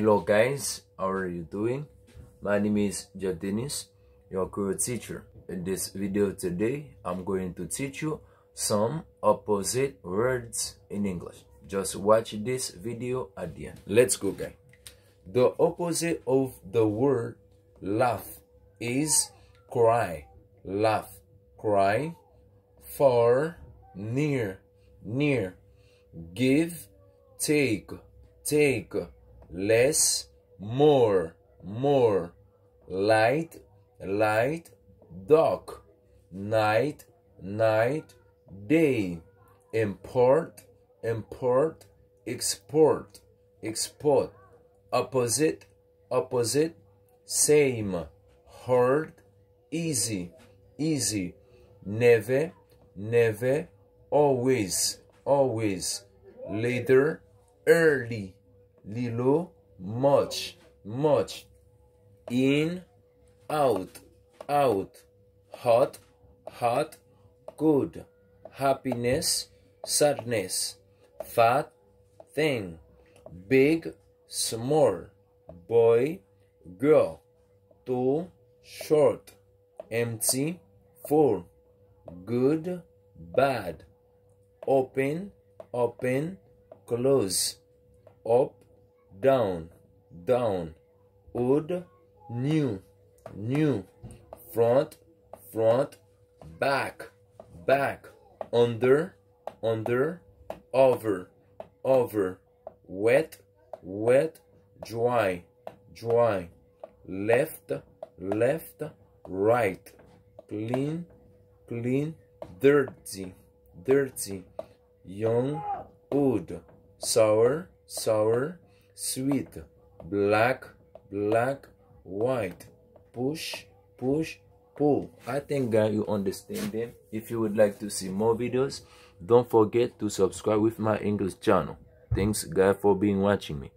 Hello guys, how are you doing? My name is Jadinis, your current teacher. In this video today, I'm going to teach you some opposite words in English. Just watch this video at the end. Let's go guys. The opposite of the word laugh is cry, laugh, cry, far, near, near, give, take, take, less, more, more, light, light, dark, night, night, day, import, import, export, export, opposite, opposite, same, hard, easy, easy, never, never, always, always, later, early, little, much, much, in, out, out, hot, hot, good, happiness, sadness, fat, thing, big, small, boy, girl, tall, short, empty, full, good, bad, open, open, close, up, down, down, old, new, new, front, front, back, back, under, under, over, over, wet, wet, dry, dry, left, left, right, clean, clean, dirty, dirty, young, old, sour, sour, sweet, black, black, white, push, push, pull. I think guys you understand them. If you would like to see more videos, don't forget to subscribe with my English channel. Thanks guys for being watching me.